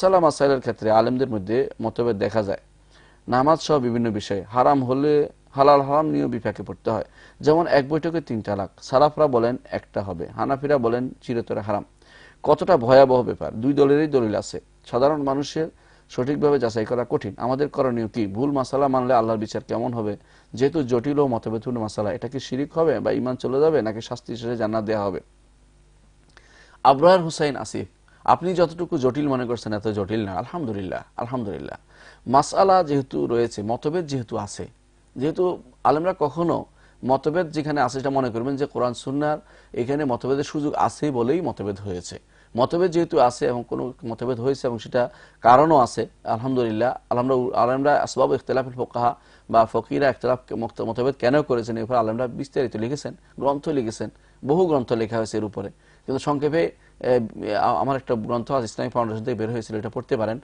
মাসালা মাসাইলের ক্ষেত্রে আলেমদের মধ্যে মতভেদ দেখা যায় নামাজ সহ বিভিন্ন বিষয়ে হারাম হলে হালাল হারাম নিয়ে বিপাকে পড়তে হয় যেমন এক বৈঠকে তিন তালাক সারাফরা বলেন একটা হবে হানাফিরা বলেন চিরতরে হারাম কতটা ভয়াবহ ব্যাপার দুই দলেরই দলিল আছে সাধারণ মানুষের সঠিকভাবে যাচাই করা কঠিন আমাদের করণীয় কি ভুল মাসালা মানলে আল্লাহর বিচার কেমন হবে যেহেতু জটিল ও মতভেদপূর্ণ মাসালা এটা কি শিরিক হবে বা ইমান চলে যাবে নাকি শাস্তি হিসেবে জানা দেওয়া হবে আব্রাহ হুসাইন আসিফ আপনি যতটুকু জটিল মনে করছেন এত জটিল না আলহামদুলিল্লাহ আলহামদুলিল্লাহ মাসালা যেহেতু রয়েছে মতভেদ যেহেতু আছে যেহেতু আলমরা কখনো মতভেদ যেখানে আছে সেটা মনে করবেন যে কোরআন সুন্নার এখানে মতভেদের সুযোগ আছে বলেই মতভেদ হয়েছে মতভেদ যেহেতু আছে এবং কোনো মতভেদ হয়েছে এবং সেটা কারণও আছে আলহামদুলিল্লাহ আলহামরা আলমরা আসবাব ইখতলাফুল ফোকাহা বা ফকিরা ইখতলাফ মতভেদ কেন করেছেন এরপর আলমরা বিস্তারিত লিখেছেন গ্রন্থ লিখেছেন বহু গ্রন্থ লেখা হয়েছে এর উপরে কিন্তু সংক্ষেপে আমার একটা গ্রন্থ আছে ইসলামী ফাউন্ডেশন থেকে বের হয়েছিল এটা পড়তে পারেন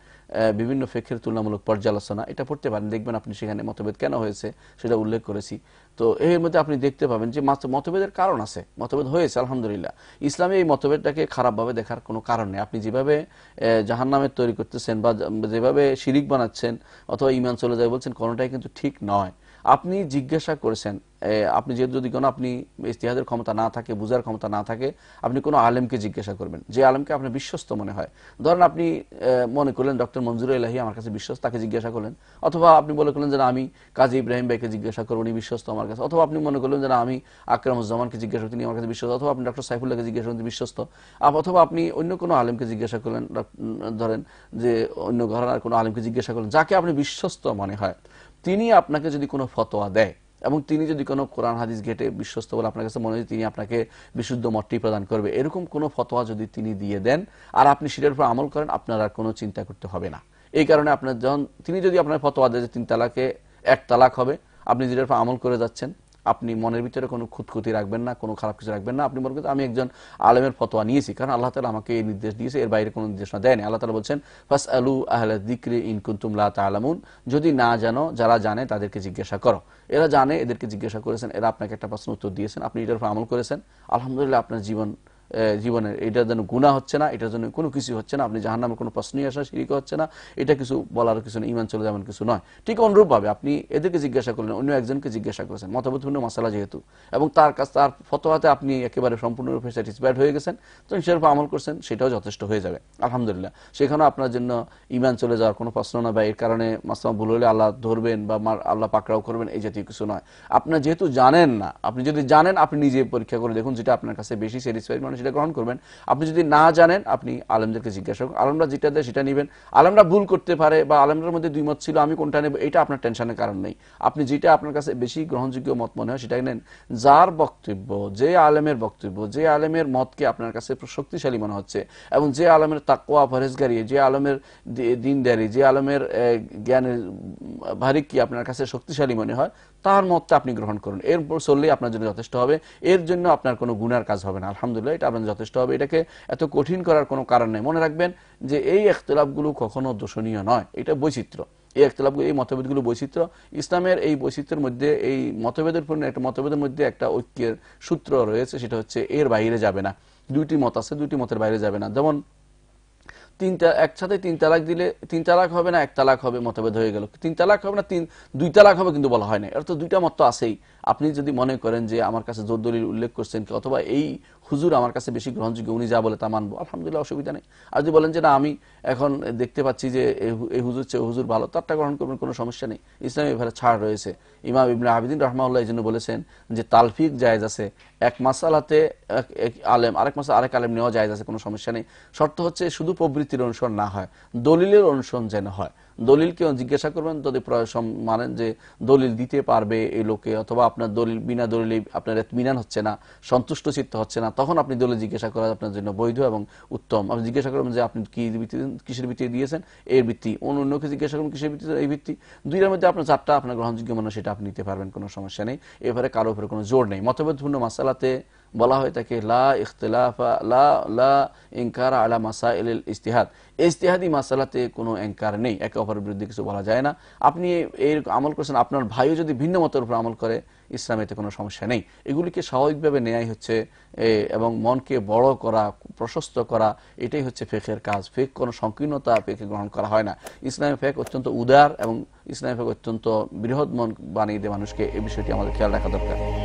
বিভিন্ন ফেকের তুলনামূলক পর্যালোচনা এটা পড়তে পারেন দেখবেন আপনি সেখানে মতভেদ কেন হয়েছে সেটা উল্লেখ করেছি তো এর মধ্যে আপনি দেখতে পাবেন যে মতভেদের কারণ আছে মতভেদ হয়েছে আলহামদুলিল্লাহ ইসলামে এই মতভেদটাকে খারাপভাবে দেখার কোনো কারণ নেই আপনি যেভাবে জাহান নামের তৈরি করতেছেন বা যেভাবে শিরিক বানাচ্ছেন অথবা ইমান চলে যায় বলছেন কোনোটাই কিন্তু ঠিক নয় আপনি জিজ্ঞাসা করেছেন আপনি যেহেতু যদি কোনো আপনি ইস্তিহাদের ক্ষমতা না থাকে বুঝার ক্ষমতা না থাকে আপনি কোনো আলেমকে জিজ্ঞাসা করবেন যে আলেমকে আপনি বিশ্বস্ত মনে হয় ধরেন আপনি মনে করলেন ডক্টর মঞ্জুর ইলাহি আমার কাছে বিশ্বস্ত তাকে জিজ্ঞাসা করলেন অথবা আপনি বলে করলেন যে আমি কাজী ইব্রাহিম ভাইকে জিজ্ঞাসা করবো উনি বিশ্বস্ত আমার কাছে অথবা আপনি মনে করলেন যে আমি আকরামুজ্জামানকে জিজ্ঞাসা তিনি আমার কাছে বিশ্বস্ত অথবা আপনি ডক্টর সাইফুল্লাহকে জিজ্ঞাসা করেন বিশ্বস্ত অথবা আপনি অন্য কোনো আলেমকে জিজ্ঞাসা করলেন ধরেন যে অন্য ঘরানার কোনো আলেমকে জিজ্ঞাসা করলেন যাকে আপনি বিশ্বস্ত মনে হয় তিনি আপনাকে যদি কোনো ফতোয়া দেয় এবং তিনি যদি কোনো কোরআন হাদিস ঘেটে বিশ্বস্ত বলে আপনার কাছে মনে হয় তিনি আপনাকে বিশুদ্ধ মতটি প্রদান করবে এরকম কোনো ফতোয়া যদি তিনি দিয়ে দেন আর আপনি সেটার উপর আমল করেন আপনার আর কোনো চিন্তা করতে হবে না এই কারণে আপনার যখন তিনি যদি আপনার ফতোয়া দেয় যে তিন তালাকে এক তালাক হবে আপনি যেটার উপর আমল করে যাচ্ছেন আপনি মনের ভিতরে কোনো খুঁতখুতি রাখবেন না কোনো খারাপ কিছু রাখবেন না আপনি বলবেন আমি একজন আলমের ফতোয়া নিয়েছি কারণ আল্লাহ তালা আমাকে এই নির্দেশ দিয়েছে এর বাইরে কোনো নির্দেশনা দেয়নি আল্লাহ তালা বলছেন ফাস আলু আহলে দিক্রি ইনকুন্তুমলা তালামুন যদি না জানো যারা জানে তাদেরকে জিজ্ঞাসা করো এরা জানে এদেরকে জিজ্ঞাসা করেছেন এরা আপনাকে একটা প্রশ্ন উত্তর দিয়েছেন আপনি এটার উপর আমল করেছেন আলহামদুলিল্লাহ আপনার জীবন জীবনের এটা যেন গুণা হচ্ছে না এটা যেন কোনো কিছু হচ্ছে না আপনি জাহার নামে কোনো প্রশ্নই আসা শিরিক হচ্ছে না এটা কিছু বলার কিছু না ইমান চলে যেমন কিছু নয় ঠিক অনুরূপভাবে আপনি এদেরকে জিজ্ঞাসা করলেন অন্য একজনকে জিজ্ঞাসা করেছেন মতভেদপূর্ণ মশালা যেহেতু এবং তার কাছ তার ফতোহাতে আপনি একেবারে সম্পূর্ণরূপে স্যাটিসফাইড হয়ে গেছেন তো সেরকম আমল করছেন সেটাও যথেষ্ট হয়ে যাবে আলহামদুলিল্লাহ সেখানেও আপনার জন্য ইমান চলে যাওয়ার কোনো প্রশ্ন না বা এর কারণে মাসমা ভুল হলে আল্লাহ ধরবেন বা আল্লাহ পাকড়াও করবেন এই জাতীয় কিছু নয় আপনার যেহেতু জানেন না আপনি যদি জানেন আপনি নিজে পরীক্ষা করে দেখুন যেটা আপনার কাছে বেশি স্যাটিসফাইড আপনি মানে সেটা গ্রহণ করবেন আপনি যদি না জানেন আপনি আলমদেরকে জিজ্ঞাসা করুন আলমরা যেটা দেয় সেটা নেবেন আলমরা ভুল করতে পারে বা আলমরার মধ্যে দুই মত ছিল আমি কোনটা নেব এটা আপনার টেনশনের কারণ নেই আপনি যেটা আপনার কাছে বেশি গ্রহণযোগ্য মত মনে হয় সেটা নেন যার বক্তব্য যে আলেমের বক্তব্য যে আলেমের মতকে আপনার কাছে শক্তিশালী মনে হচ্ছে এবং যে আলমের তাকোয়া পরেজগারি যে আলমের দিনদারি যে আলমের জ্ঞানের ভারিক কি আপনার কাছে শক্তিশালী মনে হয় তার মতটা আপনি গ্রহণ করুন এর চললেই আপনার জন্য যথেষ্ট হবে এর জন্য আপনার কোনো গুণার কাজ হবে না আলহামদুলিল্লাহ এটা আপনার যথেষ্ট হবে এটাকে এত কঠিন করার কোনো কারণ নেই মনে রাখবেন যে এই একতলাপগুলো কখনো দোষণীয় নয় এটা বৈচিত্র্য এই একতলাপ এই মতভেদগুলো বৈচিত্র্য ইসলামের এই বৈচিত্র্যের মধ্যে এই মতভেদের পূর্ণ একটা মতভেদের মধ্যে একটা ঐক্যের সূত্র রয়েছে সেটা হচ্ছে এর বাইরে যাবে না দুইটি মত আছে দুইটি মতের বাইরে যাবে না যেমন তিনটা একসাথে তিন তালাক দিলে তিন তালাক হবে না এক তালাক হবে মতভেদ হয়ে গেল তিন তালাক হবে না তিন দুই তালাক হবে কিন্তু বলা হয় না এর তো দুইটা মত আছেই আপনি যদি মনে করেন যে আমার কাছে জোর দলিল উল্লেখ করছেন অথবা এই হুজুর আমার কাছে বেশি গ্রহণযোগ্য উনি যা বলে তা মানবো আলহামদুলিল্লাহ অসুবিধা নেই আর যদি বলেন যে না আমি এখন দেখতে পাচ্ছি যে এই হুজুর চেয়ে হুজুর ভালো তারটা গ্রহণ করবেন কোনো সমস্যা নেই ইসলামী এভাবে ছাড় রয়েছে ইমাম ইবিন আবিদিন রহমাউল্লাহ এই জন্য বলেছেন যে তালফিক জায়জ আছে এক মাসালাতে এক আলেম আরেক মাসা আরেক আলেম নেওয়া জায়জ আছে কোনো সমস্যা নেই শর্ত হচ্ছে শুধু প্রবৃত্তির অনুসরণ না হয় দলিলের অনুসরণ যেন হয় দলিল কেউ জিজ্ঞাসা করবেন যদি মানেন যে দলিল দিতে পারবে এই লোকে অথবা আপনার দলিল বিনা দলিলে আপনার মিনান হচ্ছে না সন্তুষ্ট চিত্ত হচ্ছে না তখন আপনি দলিল জিজ্ঞাসা করা আপনার জন্য বৈধ এবং উত্তম আপনি জিজ্ঞাসা করবেন যে আপনি কি কিসের ভিত্তি দিয়েছেন এর ভিত্তি অন্য অন্যকে জিজ্ঞাসা করবেন কিসের ভিত্তি এই ভিত্তি দুইয়ের মধ্যে আপনার চারটা আপনার গ্রহণযোগ্য মনে সেটা আপনি নিতে পারবেন কোনো সমস্যা নেই এবারে কারো উপরে কোনো জোর নেই মতভেদপূর্ণ মাসালাতে বলা হয় তাকে লা ইখতলাফা লা লা ইনকার আলা মাসাইল ইস্তিহাদ ইস্তিহাদি মাসালাতে কোনো এনকার নেই একে অপরের বিরুদ্ধে কিছু বলা যায় না আপনি এই আমল করছেন আপনার ভাইও যদি ভিন্ন মতের উপর আমল করে ইসলামেতে কোনো সমস্যা নেই এগুলিকে স্বাভাবিকভাবে নেয়াই হচ্ছে এবং মনকে বড় করা প্রশস্ত করা এটাই হচ্ছে ফেকের কাজ ফেক কোনো সংকীর্ণতা ফেকে গ্রহণ করা হয় না ইসলামী ফেক অত্যন্ত উদার এবং ইসলামী ফেক অত্যন্ত বৃহৎ মন বানিয়ে দেয় মানুষকে এই বিষয়টি আমাদের খেয়াল রাখা দরকার